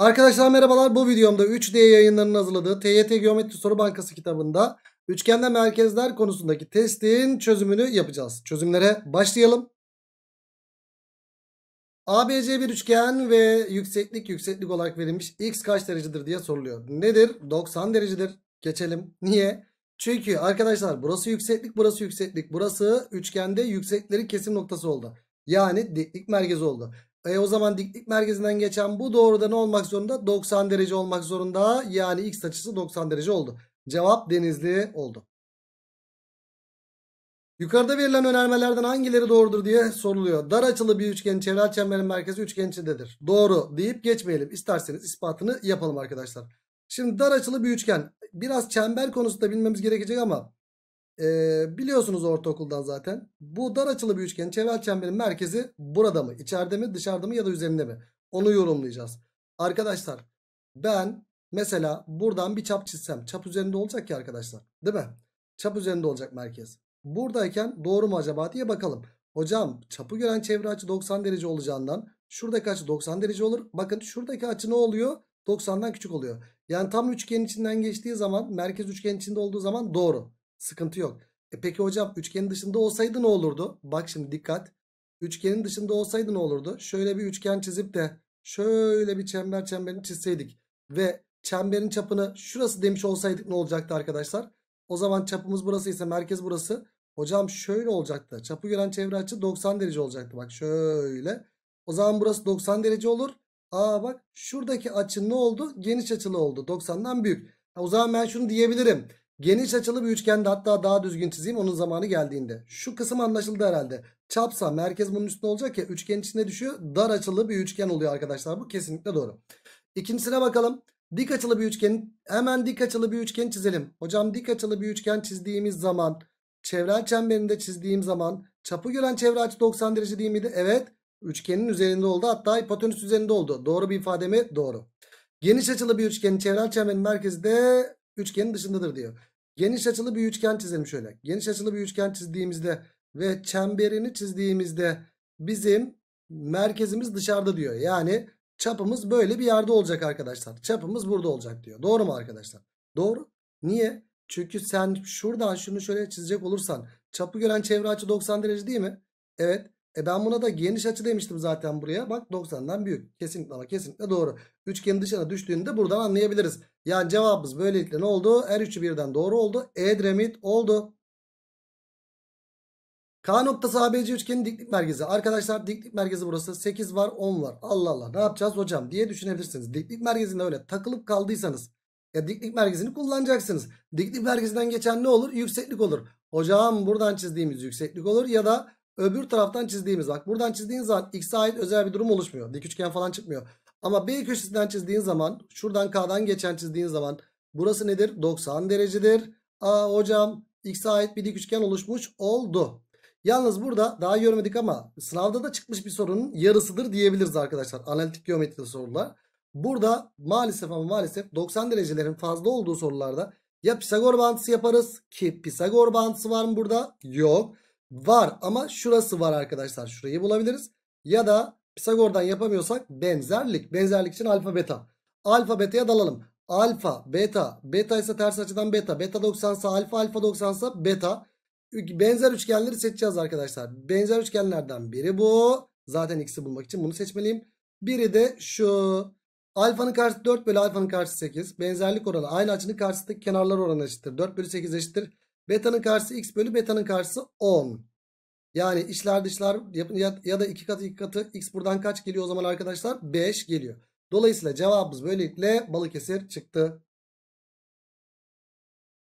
Arkadaşlar merhabalar bu videomda 3D yayınlarının hazırladığı TYT Geometri Soru Bankası kitabında üçgende merkezler konusundaki testin çözümünü yapacağız. Çözümlere başlayalım. ABC bir üçgen ve yükseklik yükseklik olarak verilmiş x kaç derecedir diye soruluyor. Nedir? 90 derecedir. Geçelim. Niye? Çünkü arkadaşlar burası yükseklik burası yükseklik burası üçgende yükseklerin kesim noktası oldu. Yani diklik merkezi oldu. E o zaman diklik merkezinden geçen bu doğruda ne olmak zorunda? 90 derece olmak zorunda. Yani x açısı 90 derece oldu. Cevap denizli oldu. Yukarıda verilen önermelerden hangileri doğrudur diye soruluyor. Dar açılı bir üçgen çevre çemberin merkezi üçgen içindedir. Doğru deyip geçmeyelim. İsterseniz ispatını yapalım arkadaşlar. Şimdi dar açılı bir üçgen. Biraz çember konusunda bilmemiz gerekecek ama e, biliyorsunuz ortaokuldan zaten. Bu dar açılı bir üçgenin çevre çemberin merkezi burada mı? İçeride mi? Dışarıda mı? Ya da üzerinde mi? Onu yorumlayacağız. Arkadaşlar ben mesela buradan bir çap çizsem. Çap üzerinde olacak ki arkadaşlar. Değil mi? Çap üzerinde olacak merkez. Buradayken doğru mu acaba diye bakalım. Hocam çapı gören çevre açı 90 derece olacağından şuradaki açı 90 derece olur. Bakın şuradaki açı ne oluyor? 90'dan küçük oluyor. Yani tam üçgenin içinden geçtiği zaman merkez üçgenin içinde olduğu zaman doğru. Sıkıntı yok. E peki hocam üçgenin dışında olsaydı ne olurdu? Bak şimdi dikkat. Üçgenin dışında olsaydı ne olurdu? Şöyle bir üçgen çizip de şöyle bir çember çemberini çizseydik ve çemberin çapını şurası demiş olsaydık ne olacaktı arkadaşlar? O zaman çapımız burası ise merkez burası. Hocam şöyle olacaktı. Çapı gören çevre açı 90 derece olacaktı. Bak şöyle. O zaman burası 90 derece olur. Aa bak şuradaki açı ne oldu? Geniş açılı oldu. 90'dan büyük. O zaman ben şunu diyebilirim. Geniş açılı bir üçgende hatta daha düzgün çizeyim onun zamanı geldiğinde. Şu kısım anlaşıldı herhalde. Çapsa merkez bunun üstünde olacak ya üçgenin içine düşüyor. Dar açılı bir üçgen oluyor arkadaşlar bu kesinlikle doğru. İkincisine bakalım. Dik açılı bir üçgen hemen dik açılı bir üçgen çizelim. Hocam dik açılı bir üçgen çizdiğimiz zaman çevrel çemberinde çizdiğim zaman çapı gören çevre açı 90 derece değil miydi? Evet üçgenin üzerinde oldu hatta hipotenüs üzerinde oldu. Doğru bir ifade mi? Doğru. Geniş açılı bir üçgenin çevrel çemberin merkezi de üçgenin dışındadır diyor. Geniş açılı bir üçgen çizelim şöyle. Geniş açılı bir üçgen çizdiğimizde ve çemberini çizdiğimizde bizim merkezimiz dışarıda diyor. Yani çapımız böyle bir yerde olacak arkadaşlar. Çapımız burada olacak diyor. Doğru mu arkadaşlar? Doğru. Niye? Çünkü sen şuradan şunu şöyle çizecek olursan çapı gören çevre açı 90 derece değil mi? Evet. E ben buna da geniş açı demiştim zaten buraya. Bak 90'dan büyük. Kesinlikle ama kesinlikle doğru. Üçgen dışına düştüğünü de buradan anlayabiliriz. Yani cevabımız böylelikle ne oldu? Her üçü birden doğru oldu. Edremit oldu. K noktası ABC üçgenin diklik merkezi. Arkadaşlar diklik merkezi burası. 8 var 10 var. Allah Allah ne yapacağız hocam diye düşünebilirsiniz. Diklik merkezinde öyle takılıp kaldıysanız ya e, diklik merkezini kullanacaksınız. Diklik merkezinden geçen ne olur? Yükseklik olur. Hocam buradan çizdiğimiz yükseklik olur ya da Öbür taraftan çizdiğimiz bak. Buradan çizdiğin zaman x'e ait özel bir durum oluşmuyor. Dik üçgen falan çıkmıyor. Ama B köşesinden çizdiğin zaman şuradan K'dan geçen çizdiğin zaman burası nedir? 90 derecedir. Aa hocam x'e ait bir dik üçgen oluşmuş oldu. Yalnız burada daha görmedik ama sınavda da çıkmış bir sorunun yarısıdır diyebiliriz arkadaşlar. Analitik geometride sorular. Burada maalesef ama maalesef 90 derecelerin fazla olduğu sorularda ya Pisagor bağıntısı yaparız ki Pisagor bağıntısı var mı burada? Yok var ama şurası var arkadaşlar. Şurayı bulabiliriz. Ya da Pisagor'dan yapamıyorsak benzerlik. Benzerlik için alfa beta. Alfa beta'ya dalalım. Alfa beta. Beta ise ters açıdan beta. Beta 90 ise alfa alfa 90 ise beta. Benzer üçgenleri seçeceğiz arkadaşlar. Benzer üçgenlerden biri bu. Zaten x'i bulmak için bunu seçmeliyim. Biri de şu. Alfanın karşısı 4 bölü alfanın karşısı 8. Benzerlik oranı aynı açının karşısındaki kenarlar oranı eşittir. 4 bölü 8 eşittir. Beta'nın karşısı x bölü beta'nın karşısı 10. Yani içler dışlar ya da iki katı iki katı x buradan kaç geliyor o zaman arkadaşlar? 5 geliyor. Dolayısıyla cevabımız böylelikle Balıkesir çıktı.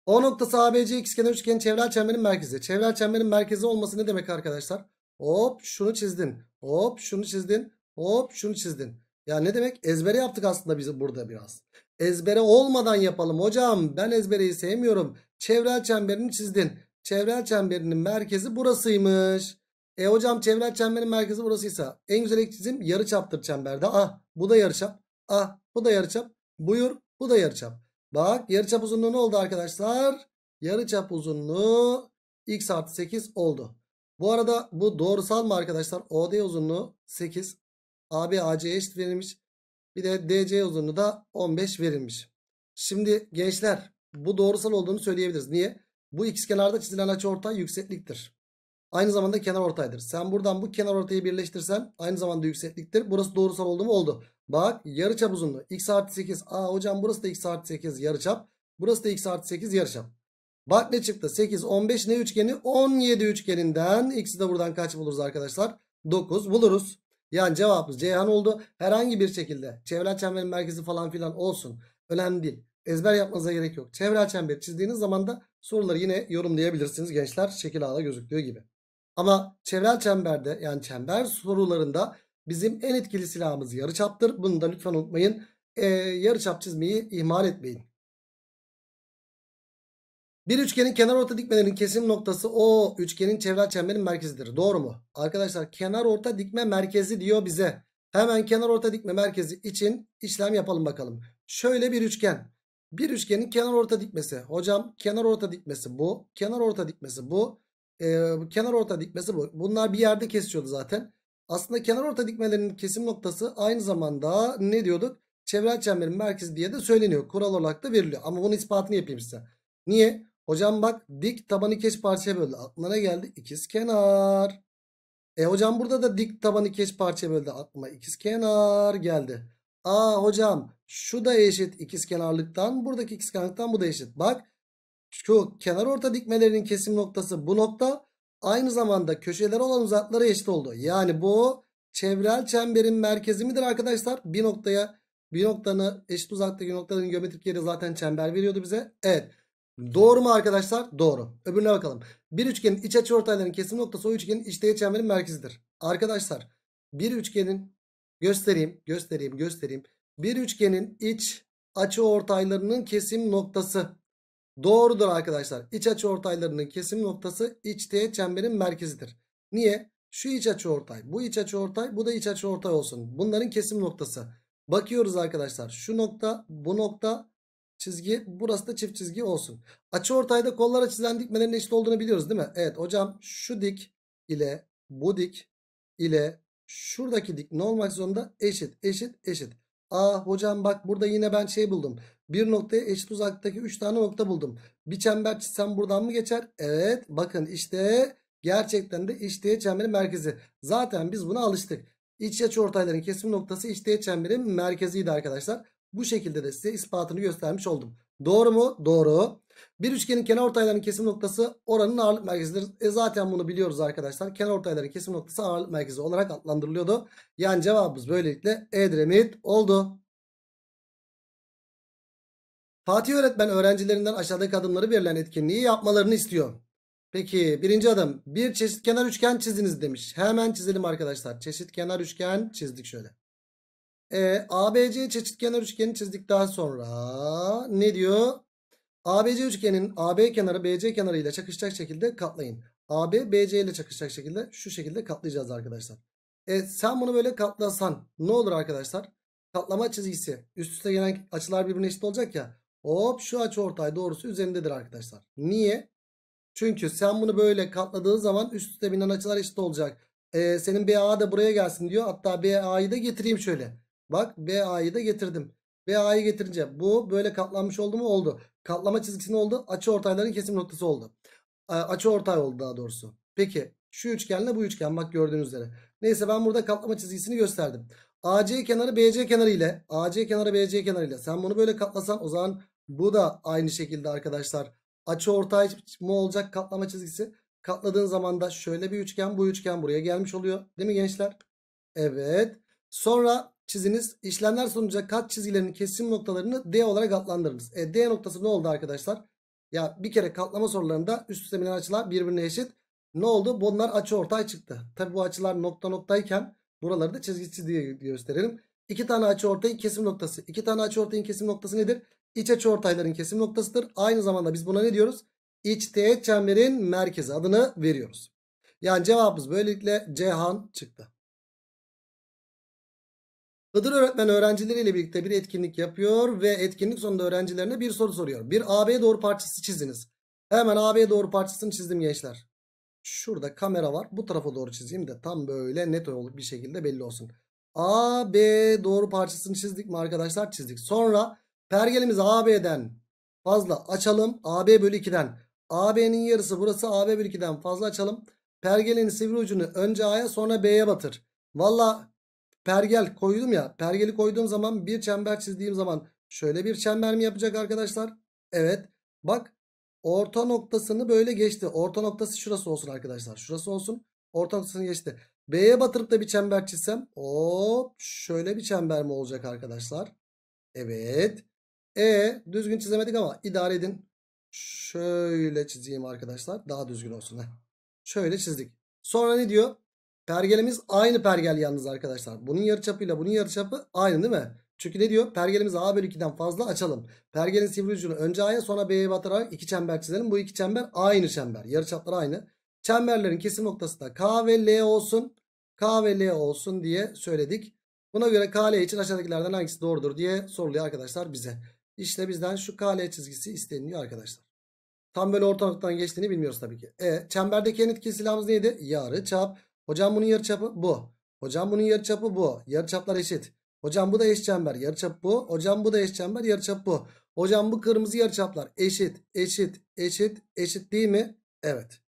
O noktası ABC ikizkenar üçgenin çevrel çemberin merkezi. Çevrel çemberin merkezi olması ne demek arkadaşlar? Hop şunu çizdin. Hop şunu çizdin. Hop şunu çizdin. Ya ne demek? Ezbere yaptık aslında biz burada biraz. Ezbere olmadan yapalım hocam. Ben ezbereyi sevmiyorum çevrel çemberini çizdin. Çevrel çemberinin merkezi burasıymış. E hocam çevrel çemberin merkezi burasıysa en güzel ek çizim yarı çaptır çemberde. Ah bu da yarı çap. Ah bu da yarı çap. Buyur bu da yarı çap. Bak yarı çap uzunluğu ne oldu arkadaşlar? Yarı çap uzunluğu x artı 8 oldu. Bu arada bu doğrusal mı arkadaşlar? OD uzunluğu 8. AB AC eşit verilmiş. Bir de DC uzunluğu da 15 verilmiş. Şimdi gençler bu doğrusal olduğunu söyleyebiliriz. Niye? Bu ikizkenarda çizilen açıortay yüksekliktir. Aynı zamanda kenar ortaydır. Sen buradan bu kenar ortayı birleştirsen aynı zamanda yüksekliktir. Burası doğrusal oldu mu? Oldu. Bak yarıçap uzunluğu x artı 8. Aa hocam burası da x artı 8 yarıçap. Burası da x artı 8 yarıçap. Bak ne çıktı? 8, 15 ne üçgeni? 17 üçgeninden x'i de buradan kaç buluruz arkadaşlar? 9 buluruz. Yani cevabımız Ceyhan oldu. Herhangi bir şekilde çevren çemberin merkezi falan filan olsun. Önemli değil ezber yapmanıza gerek yok. Çevre çember çizdiğiniz zaman da soruları yine yorumlayabilirsiniz gençler. Şekil A'da gözüktüğü gibi. Ama çevre çemberde yani çember sorularında bizim en etkili silahımız yarıçaptır. Bunu da lütfen unutmayın. Ee, yarıçap çizmeyi ihmal etmeyin. Bir üçgenin kenar orta dikmelerinin kesim noktası o üçgenin çevre çemberin merkezidir. Doğru mu? Arkadaşlar kenar orta dikme merkezi diyor bize. Hemen kenar orta dikme merkezi için işlem yapalım bakalım. Şöyle bir üçgen. Bir üçgenin kenar orta dikmesi. Hocam kenar orta dikmesi bu. Kenar orta dikmesi bu. Ee, kenar orta dikmesi bu. Bunlar bir yerde kesişiyordu zaten. Aslında kenar orta dikmelerinin kesim noktası aynı zamanda ne diyorduk? Çevrel çemberin merkezi diye de söyleniyor. Kural olarak da veriliyor. Ama bunun ispatını yapayım size. Niye? Hocam bak dik tabanı keş parçaya böldü. Aklına ne geldi? İkiz kenar. E hocam burada da dik tabanı keş parçaya böldü. Aklıma ikiz kenar geldi. Aa hocam şu da eşit ikizkenarlıktan buradaki ikizkenarlıktan bu da eşit. Bak şu kenar orta dikmelerinin kesim noktası bu nokta aynı zamanda köşeler olan uzaklara eşit oldu. Yani bu çevrel çemberin merkezi midir arkadaşlar? Bir noktaya bir noktanın eşit uzaktaki noktaların geometrik yeri zaten çember veriyordu bize. Evet. Doğru mu arkadaşlar? Doğru. Öbürüne bakalım. Bir üçgenin iç açı ortaylarının kesim noktası o üçgenin içteki çemberin merkezidir. Arkadaşlar bir üçgenin Göstereyim, göstereyim, göstereyim. Bir üçgenin iç açı ortaylarının kesim noktası doğrudur arkadaşlar. İç açı ortaylarının kesim noktası iç teğet çemberin merkezidir. Niye? Şu iç açı ortay, bu iç açı ortay, bu da iç açı ortay olsun. Bunların kesim noktası. Bakıyoruz arkadaşlar. Şu nokta, bu nokta çizgi, burası da çift çizgi olsun. Açı ortayda kollara çizilen dikmelerin eşit olduğunu biliyoruz değil mi? Evet hocam şu dik ile bu dik ile şuradaki dik ne olmak zorunda? Eşit eşit eşit. Aa hocam bak burada yine ben şey buldum. Bir noktaya eşit uzaktaki 3 tane nokta buldum. Bir çember çizsem buradan mı geçer? Evet bakın işte gerçekten de içteğe çemberin merkezi. Zaten biz buna alıştık. İç yaç ortayların kesim noktası içteğe çemberin merkeziydi arkadaşlar. Bu şekilde de size ispatını göstermiş oldum. Doğru mu? Doğru. Bir üçgenin kenar ortaylarının kesim noktası oranın ağırlık merkezidir. E zaten bunu biliyoruz arkadaşlar. Kenar ortaylarının kesim noktası ağırlık merkezi olarak adlandırılıyordu. Yani cevabımız böylelikle Edremit oldu. Fatih öğretmen öğrencilerinden aşağıdaki adımları verilen etkinliği yapmalarını istiyor. Peki birinci adım bir çeşit kenar üçgen çiziniz demiş. Hemen çizelim arkadaşlar. Çeşit kenar üçgen çizdik şöyle e, ee, ABC çeşitkenar üçgeni çizdik daha sonra ne diyor? ABC üçgenin AB kenarı BC kenarı ile çakışacak şekilde katlayın. AB BC ile çakışacak şekilde şu şekilde katlayacağız arkadaşlar. E, sen bunu böyle katlasan ne olur arkadaşlar? Katlama çizgisi üst üste gelen açılar birbirine eşit olacak ya. Hop şu açı ortay doğrusu üzerindedir arkadaşlar. Niye? Çünkü sen bunu böyle katladığın zaman üst üste binen açılar eşit olacak. Ee, senin BA da buraya gelsin diyor. Hatta BA'yı da getireyim şöyle. Bak BA'yı da getirdim. BA'yı getirince bu böyle katlanmış oldu mu? Oldu. Katlama çizgisi ne oldu? Açı ortayların kesim noktası oldu. Açı ortay oldu daha doğrusu. Peki şu üçgenle bu üçgen bak gördüğünüz üzere. Neyse ben burada katlama çizgisini gösterdim. AC kenarı BC kenarı ile AC kenarı BC kenarı ile sen bunu böyle katlasan o zaman bu da aynı şekilde arkadaşlar açı ortay mı olacak katlama çizgisi. Katladığın zaman da şöyle bir üçgen bu üçgen buraya gelmiş oluyor. Değil mi gençler? Evet. Sonra çiziniz. İşlemler sonucu kat çizgilerinin kesim noktalarını D olarak adlandırınız. E, D noktası ne oldu arkadaşlar? Ya bir kere katlama sorularında üst üste binen açılar birbirine eşit. Ne oldu? Bunlar açı ortay çıktı. Tabi bu açılar nokta noktayken buraları da çizgi çizgi gösterelim. İki tane açı ortayın kesim noktası. İki tane açı ortayın kesim noktası nedir? İç açı ortayların kesim noktasıdır. Aynı zamanda biz buna ne diyoruz? İç teğet çemberin merkezi adını veriyoruz. Yani cevabımız böylelikle Cihan çıktı. Hıdır öğretmen öğrencileriyle birlikte bir etkinlik yapıyor ve etkinlik sonunda öğrencilerine bir soru soruyor. Bir AB doğru parçası çiziniz. Hemen AB doğru parçasını çizdim gençler. Şurada kamera var. Bu tarafa doğru çizeyim de tam böyle net olup bir şekilde belli olsun. AB doğru parçasını çizdik mi arkadaşlar? Çizdik. Sonra pergelimizi AB'den fazla açalım. AB bölü 2'den. AB'nin yarısı burası AB bölü 2'den fazla açalım. Pergelin sivri ucunu önce A'ya sonra B'ye batır. Valla pergel koydum ya. Pergeli koyduğum zaman bir çember çizdiğim zaman şöyle bir çember mi yapacak arkadaşlar? Evet. Bak orta noktasını böyle geçti. Orta noktası şurası olsun arkadaşlar. Şurası olsun. Orta noktasını geçti. B'ye batırıp da bir çember çizsem. Hop şöyle bir çember mi olacak arkadaşlar? Evet. E düzgün çizemedik ama idare edin. Şöyle çizeyim arkadaşlar. Daha düzgün olsun. Heh. Şöyle çizdik. Sonra ne diyor? Pergelimiz aynı pergel yalnız arkadaşlar. Bunun yarıçapıyla bunun yarıçapı aynı değil mi? Çünkü ne diyor? Pergelimizi A bölü 2'den fazla açalım. Pergelin sivri ucunu önce A'ya sonra B'ye batırarak iki çember çizelim. Bu iki çember aynı çember. Yarıçapları aynı. Çemberlerin kesim noktası da K ve L olsun. K ve L olsun diye söyledik. Buna göre KL için aşağıdakilerden hangisi doğrudur diye soruluyor arkadaşlar bize. İşte bizden şu KL çizgisi isteniyor arkadaşlar. Tam böyle orta noktadan geçtiğini bilmiyoruz tabii ki. E, çemberdeki en etkili neydi? Yarı çap. Hocam bunun yarıçapı bu. Hocam bunun yarıçapı bu. Yarıçaplar eşit. Hocam bu da eşçember. Yarıçap bu. Hocam bu da eşçember. Yarıçap bu. Hocam bu kırmızı yarıçaplar eşit, eşit, eşit, eşit değil mi? Evet.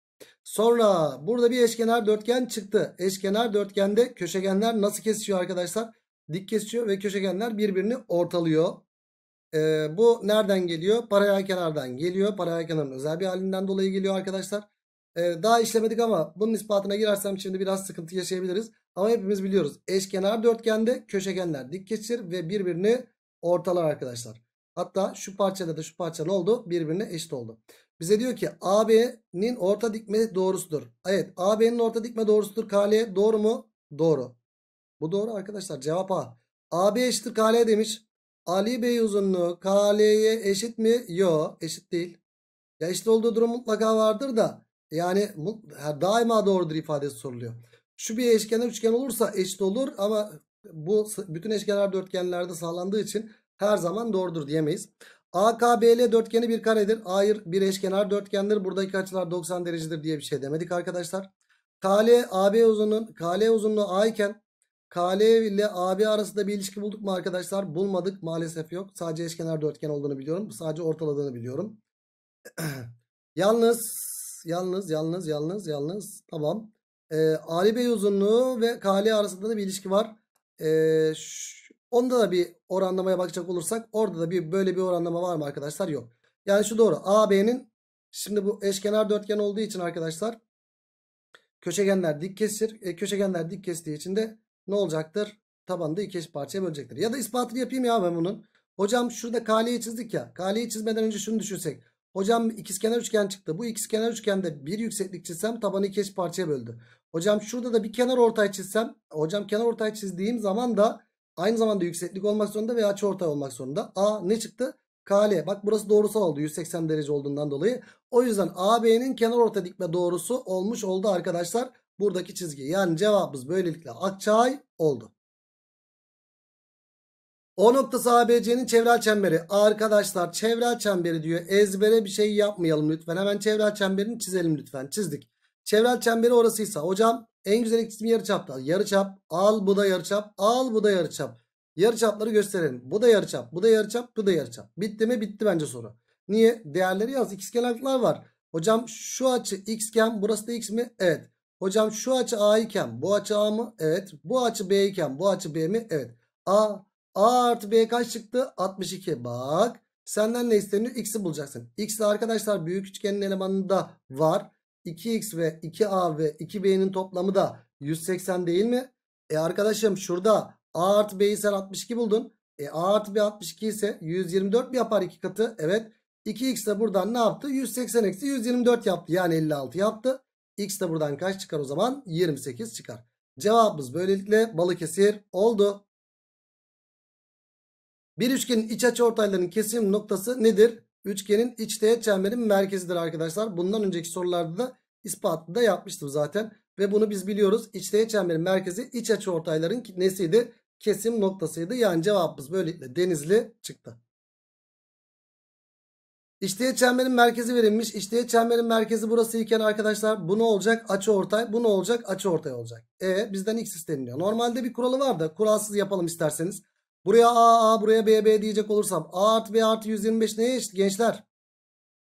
Sonra burada bir eşkenar dörtgen çıktı. Eşkenar dörtgende köşegenler nasıl kesişiyor arkadaşlar? Dik kesişiyor ve köşegenler birbirini ortalıyor. Ee, bu nereden geliyor? Paralel kenardan geliyor. Paralel kenarın özel bir halinden dolayı geliyor arkadaşlar. Ee, daha işlemedik ama bunun ispatına girersem şimdi biraz sıkıntı yaşayabiliriz. Ama hepimiz biliyoruz. Eşkenar dörtgende köşegenler dik geçir ve birbirini ortalar arkadaşlar. Hatta şu parçada da şu parça ne oldu? Birbirine eşit oldu. Bize diyor ki AB'nin orta dikme doğrusudur. Evet AB'nin orta dikme doğrusudur. KL doğru mu? Doğru. Bu doğru arkadaşlar. Cevap A. AB eşittir KL demiş. Ali Bey uzunluğu KL'ye eşit mi? Yo eşit değil. Ya eşit olduğu durum mutlaka vardır da yani daima doğrudur ifadesi soruluyor. Şu bir eşkenar üçgen olursa eşit olur ama bu bütün eşkenar dörtgenlerde sağlandığı için her zaman doğrudur diyemeyiz. AKBL dörtgeni bir karedir. Hayır bir eşkenar dörtgendir. Buradaki açılar 90 derecedir diye bir şey demedik arkadaşlar. KL AB uzunluğun KL uzunluğu A iken KL ile AB arasında bir ilişki bulduk mu arkadaşlar? Bulmadık maalesef yok. Sadece eşkenar dörtgen olduğunu biliyorum. Sadece ortaladığını biliyorum. Yalnız Yalnız, yalnız, yalnız, yalnız. Tamam. Ee, Ali Bey uzunluğu ve KL arasında da bir ilişki var. Ee, onda da bir oranlamaya bakacak olursak orada da bir böyle bir oranlama var mı arkadaşlar? Yok. Yani şu doğru. AB'nin şimdi bu eşkenar dörtgen olduğu için arkadaşlar köşegenler dik kesir. E, köşegenler dik kestiği için de ne olacaktır? Tabanda iki eş parçaya bölecektir. Ya da ispatını yapayım ya ben bunun. Hocam şurada kaleyi çizdik ya. Kaleyi çizmeden önce şunu düşünsek. Hocam ikizkenar üçgen çıktı. Bu ikizkenar üçgende bir yükseklik çizsem tabanı iki parçaya böldü. Hocam şurada da bir kenar ortay çizsem. Hocam kenar ortay çizdiğim zaman da aynı zamanda yükseklik olmak zorunda veya açı olmak zorunda. A ne çıktı? KL. Bak burası doğrusal oldu 180 derece olduğundan dolayı. O yüzden AB'nin kenar orta dikme doğrusu olmuş oldu arkadaşlar. Buradaki çizgi. Yani cevabımız böylelikle Akçay oldu. O noktası ABC'nin çevrel çemberi. Arkadaşlar çevrel çemberi diyor. Ezbere bir şey yapmayalım lütfen. Hemen çevrel çemberini çizelim lütfen. Çizdik. Çevrel çemberi orasıysa. Hocam en güzel çapta? Yarı çap Al bu da yarı çap Al bu da yarı çap. Yarı çapları gösterelim. Bu da yarı çap, Bu da yarı çap, Bu da yarı çap. Bitti mi? Bitti bence soru. Niye? Değerleri yaz. İkizkenarlıklar var. Hocam şu açı x xken burası da x mi? Evet. Hocam şu açı a iken bu açı a mı? Evet. Bu açı b iken bu açı b mi? Evet. A A artı B kaç çıktı? 62. Bak senden ne isteniyor? X'i bulacaksın. X de arkadaşlar büyük üçgenin elemanında var. 2X ve 2A ve 2B'nin toplamı da 180 değil mi? E arkadaşım şurada A artı B'yi sen 62 buldun. E A artı B 62 ise 124 mi yapar iki katı? Evet. 2X de buradan ne yaptı? 180 eksi 124 yaptı. Yani 56 yaptı. X de buradan kaç çıkar o zaman? 28 çıkar. Cevabımız böylelikle Balıkesir oldu. Bir üçgenin iç açı ortaylarının kesim noktası nedir? Üçgenin iç teğet çemberin merkezidir arkadaşlar. Bundan önceki sorularda da ispatlı da yapmıştım zaten. Ve bunu biz biliyoruz. İç teğet çemberin merkezi iç açı ortayların nesiydi? Kesim noktasıydı. Yani cevabımız böylelikle denizli çıktı. İç İçteğet çemberin merkezi verilmiş. İç İçteğet çemberin merkezi burası iken arkadaşlar bu ne olacak? Açı ortay. Bu ne olacak? Açı ortay olacak. E bizden x isteniliyor. Normalde bir kuralı var da kuralsız yapalım isterseniz. Buraya A, A buraya B, B diyecek olursam A artı B artı 125 neye eşit gençler?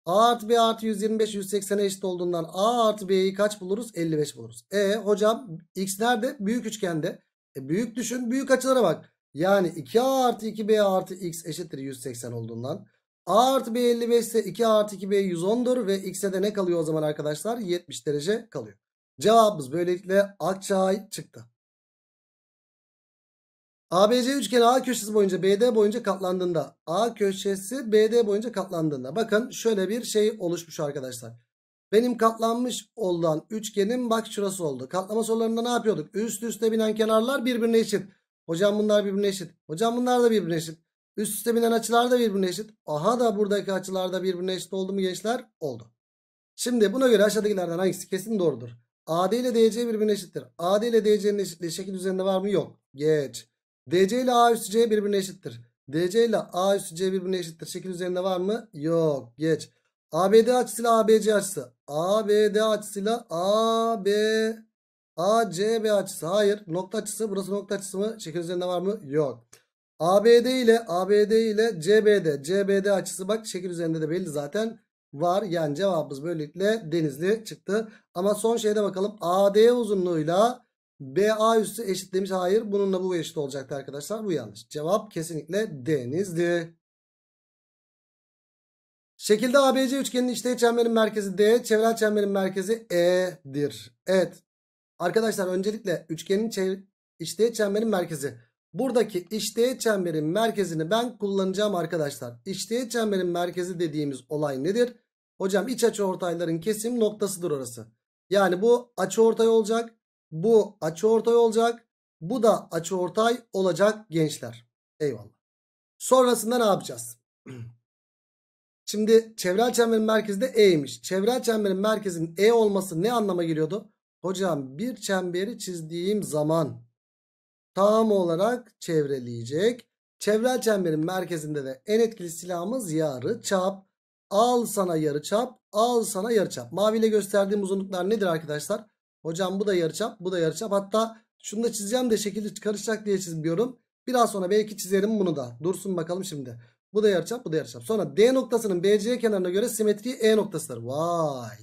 A artı B artı 125 180'e eşit olduğundan A artı B'yi kaç buluruz? 55 buluruz. E hocam X nerede? Büyük üçgende. E, büyük düşün büyük açılara bak. Yani 2A artı 2B artı X eşittir 180 olduğundan. A artı B 55 ise 2 artı 2 B 110'dur ve X'e de ne kalıyor o zaman arkadaşlar? 70 derece kalıyor. Cevabımız böylelikle Akçay çıktı. ABC üçgeni A köşesi boyunca BD boyunca katlandığında A köşesi BD boyunca katlandığında bakın şöyle bir şey oluşmuş arkadaşlar. Benim katlanmış olan üçgenim bak şurası oldu. Katlama sorularında ne yapıyorduk? Üst üste binen kenarlar birbirine eşit. Hocam bunlar birbirine eşit. Hocam bunlar da birbirine eşit. Üst üste binen açılar da birbirine eşit. Aha da buradaki açılar da birbirine eşit oldu mu gençler? Oldu. Şimdi buna göre aşağıdakilerden hangisi kesin doğrudur? AD ile DC birbirine eşittir. AD ile DC'nin eşitliği şekil üzerinde var mı? Yok. Geç. DC ile A üstü C birbirine eşittir. DC ile A üstü C birbirine eşittir. Şekil üzerinde var mı? Yok. Geç. ABD açısıyla ABC açısı. ABD açısıyla AB ACB açısı. Hayır. Nokta açısı. Burası nokta açısı mı? Şekil üzerinde var mı? Yok. ABD ile ABD ile CBD. CBD açısı bak şekil üzerinde de belli zaten var. Yani cevabımız böylelikle denizli çıktı. Ama son şeyde bakalım. AD uzunluğuyla BA üstü eşit demiş. Hayır. Bununla bu eşit olacaktı arkadaşlar. Bu yanlış. Cevap kesinlikle denizdi. Şekilde ABC üçgenin içteği çemberin merkezi D, çevrel çemberin merkezi E'dir. Evet. Arkadaşlar öncelikle üçgenin içteği çemberin merkezi. Buradaki içteği çemberin merkezini ben kullanacağım arkadaşlar. İçteği çemberin merkezi dediğimiz olay nedir? Hocam iç açı ortayların kesim noktasıdır orası. Yani bu açı ortay olacak. Bu açıortay olacak. Bu da açıortay olacak gençler. Eyvallah. Sonrasında ne yapacağız? Şimdi çevrel çemberin merkezi de E'ymiş. Çevrel çemberin merkezinin E olması ne anlama geliyordu? Hocam bir çemberi çizdiğim zaman tam olarak çevreleyecek. Çevrel çemberin merkezinde de en etkili silahımız yarı çap. Al sana yarı çap, al sana yarı çap. Maviyle gösterdiğim uzunluklar nedir arkadaşlar? Hocam bu da yarıçap, bu da yarıçap. Hatta şunu da çizeceğim de şekilli karışacak diye çizmiyorum. Biraz sonra belki çizerim bunu da. Dursun bakalım şimdi. Bu da yarıçap, bu da yarıçap. Sonra D noktasının BC kenarına göre simetriği E noktasıdır. Vay.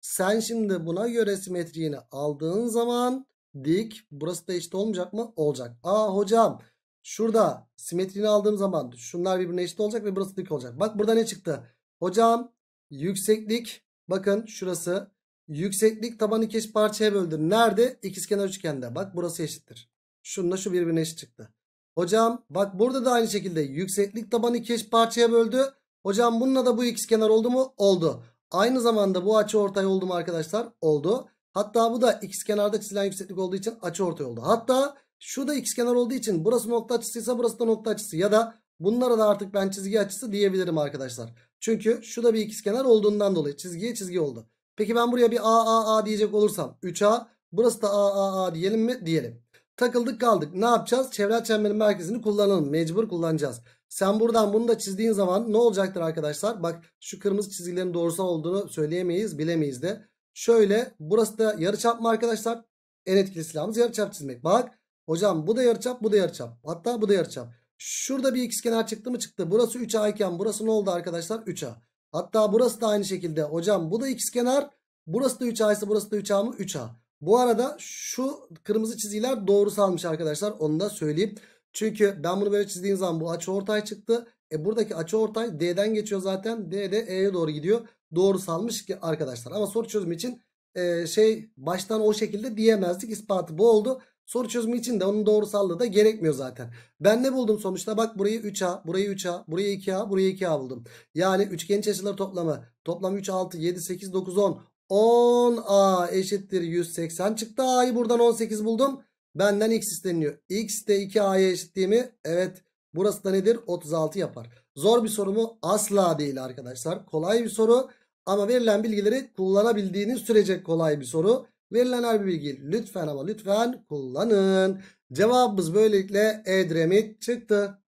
Sen şimdi buna göre simetriğini aldığın zaman dik. Burası da eşit olmayacak mı? Olacak. Aa hocam şurada simetriğini aldığım zaman şunlar birbirine eşit olacak ve burası dik olacak. Bak burada ne çıktı? Hocam yükseklik bakın şurası Yükseklik tabanı iki eşit parçaya böldü. Nerede? İkizkenar üçgende. Bak burası eşittir. Şununla şu birbirine eşit çıktı. Hocam bak burada da aynı şekilde yükseklik tabanı iki eşit parçaya böldü. Hocam bununla da bu ikizkenar oldu mu? Oldu. Aynı zamanda bu açı ortay oldu mu arkadaşlar? Oldu. Hatta bu da ikizkenarda çizilen yükseklik olduğu için açı ortay oldu. Hatta şu da ikizkenar olduğu için burası nokta açısıysa burası da nokta açısı ya da bunlara da artık ben çizgi açısı diyebilirim arkadaşlar. Çünkü şu da bir ikizkenar olduğundan dolayı çizgiye çizgi oldu. Peki ben buraya bir AAA diyecek olursam 3A burası da AAA diyelim mi? Diyelim. Takıldık kaldık. Ne yapacağız? Çevre çemberin merkezini kullanalım. Mecbur kullanacağız. Sen buradan bunu da çizdiğin zaman ne olacaktır arkadaşlar? Bak şu kırmızı çizgilerin doğrusal olduğunu söyleyemeyiz bilemeyiz de. Şöyle burası da yarıçap mı arkadaşlar? En etkili silahımız yarıçap çizmek. Bak hocam bu da yarıçap bu da yarıçap. Hatta bu da yarıçap. Şurada bir x kenar çıktı mı çıktı. Burası 3A iken burası ne oldu arkadaşlar? 3A. Hatta burası da aynı şekilde. Hocam bu da x kenar. Burası da 3A ise burası da 3A mı? 3A. Bu arada şu kırmızı çizgiler doğrusalmış arkadaşlar. Onu da söyleyeyim. Çünkü ben bunu böyle çizdiğim zaman bu açı ortay çıktı. E buradaki açı ortay D'den geçiyor zaten. D'de E'ye doğru gidiyor. Doğrusalmış ki arkadaşlar. Ama soru çözümü için e, şey baştan o şekilde diyemezdik. İspatı bu oldu. Soru çözümü için de onun doğrusallığı da gerekmiyor zaten. Ben ne buldum sonuçta? Bak burayı 3A, burayı 3A, burayı 2A, burayı 2A buldum. Yani üçgen iç açıları toplamı. Toplam 3, 6, 7, 8, 9, 10. 10A eşittir 180 çıktı. A'yı buradan 18 buldum. Benden x isteniyor. X de 2A'ya eşit değil mi? Evet. Burası da nedir? 36 yapar. Zor bir soru mu? Asla değil arkadaşlar. Kolay bir soru. Ama verilen bilgileri kullanabildiğiniz sürece kolay bir soru. Verilen her bir bilgi lütfen ama lütfen kullanın. Cevabımız böylelikle Edremit çıktı.